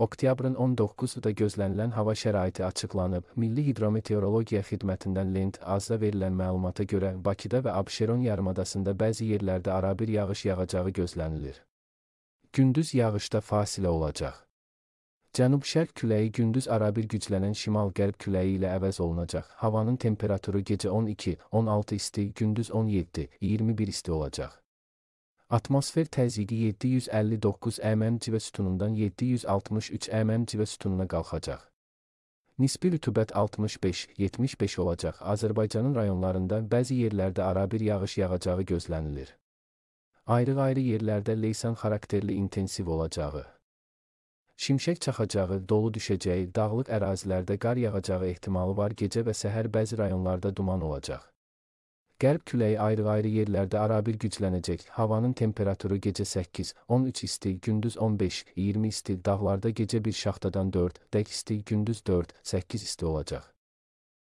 Oktyabrın 19-u da gözlənilən hava şəraiti açıqlanıb. Milli Hidrometeorologiya Xidmətindən Lent azda verilən məlumata görə Bakıda və Abşeron yarımadasında bəzi yerlərdə arabir yağış yağacağı gözlənilir. Gündüz yağışda fasilə olacaq. Cənub-şərq küləyi gündüz arabir güclənən şimal-qərb küləyi ilə əvəz olunacaq. Havanın temperaturu gecə 12-16 isti, gündüz 17-21 isti olacaq. Atmosfer təzyiqi 759 mm civə sütunundan 763 mm civə sütununa qalxacaq. Nisbi rütubət 65-75 olacaq. Azərbaycanın rayonlarında bəzi yerlərdə arabir yağış yağacağı gözlənilir. Ayrı-ayrı yerlərdə leysan xarakterli intensiv olacağı, şimşək çaxacağı, dolu düşəcəyi, dağlıq ərazilərdə qar yağacağı ehtimalı var. Gecə və səhər bəzi rayonlarda duman olacaq. Qərb küləyi ayrı-ayrı yerlərdə arabir güclənəcək. Havanın temperaturu gecə 8-13 isti, gündüz 15-20 isti, dağlarda gecə bir şaxtadan 4 dək isti, gündüz 4-8 isti olacaq.